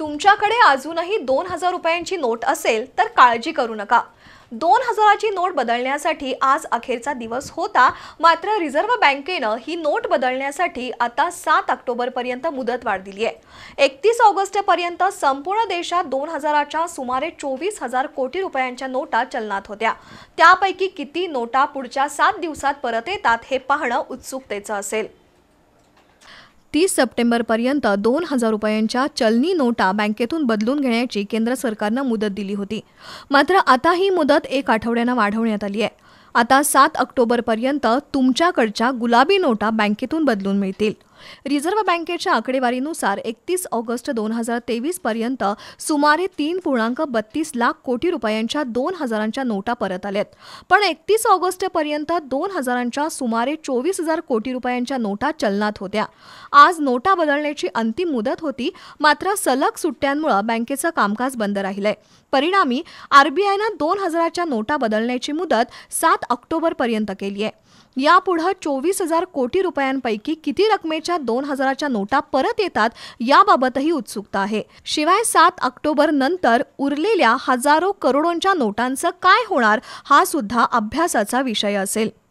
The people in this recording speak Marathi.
तुमच्याकडे अजूनही दोन हजार रुपयांची नोट असेल तर काळजी करू नका दोन हजाराची नोट बदलण्यासाठी आज अखेरचा दिवस होता मात्र रिझर्व्ह बँकेनं ही नोट बदलण्यासाठी आता सात ऑक्टोबरपर्यंत वाढ दिली आहे एकतीस ऑगस्टपर्यंत संपूर्ण देशात दोन हजाराच्या सुमारे चोवीस हजार कोटी रुपयांच्या नोटा चलनात होत्या त्यापैकी किती नोटा पुढच्या सात दिवसात परत येतात हे पाहणं उत्सुकतेचं असेल तीस सप्टेंबरपर्यंत दोन हजार रुपयांच्या चलनी नोटा बँकेतून बदलून घेण्याची केंद्र सरकारनं मुदत दिली होती मात्र आता ही मुदत एक आठवड्यानं वाढवण्यात आली आहे आता सात ऑक्टोबरपर्यंत तुमच्याकडच्या गुलाबी नोटा बँकेतून बदलून मिळतील रिझर्व्ह बँकेच्या आकडेवारीनुसार एकतीस ऑगस्ट दोन हजार तेवीस पर्यंत सुमारे तीन पूर्णांक बत्तीस लाख कोटी रुपयांच्या दोन हजारांच्या नोटा परत आल्यात पण एकतीस ऑगस्ट पर्यंत दोन हजारांच्या सुमारे चोवीस हजार कोटी रुपयांच्या नोटा चलनात होत्या आज नोटा बदलण्याची अंतिम मुदत होती मात्र सलग सुट्ट्यांमुळे बँकेचं कामकाज बंद राहिलंय परिणामी आरबीआयनं दोन हजाराच्या नोटा बदलण्याची मुदत सात पर्यंत केली आहे यापुढे चोवीस हजार कोटी रुपयांपैकी किती रकमेच्या दोन हजाराच्या नोटा परत येतात याबाबतही उत्सुकता आहे शिवाय सात ऑक्टोबर नंतर उरलेल्या हजारो करोडोंच्या नोटांचं काय होणार हा सुद्धा अभ्यासाचा विषय असेल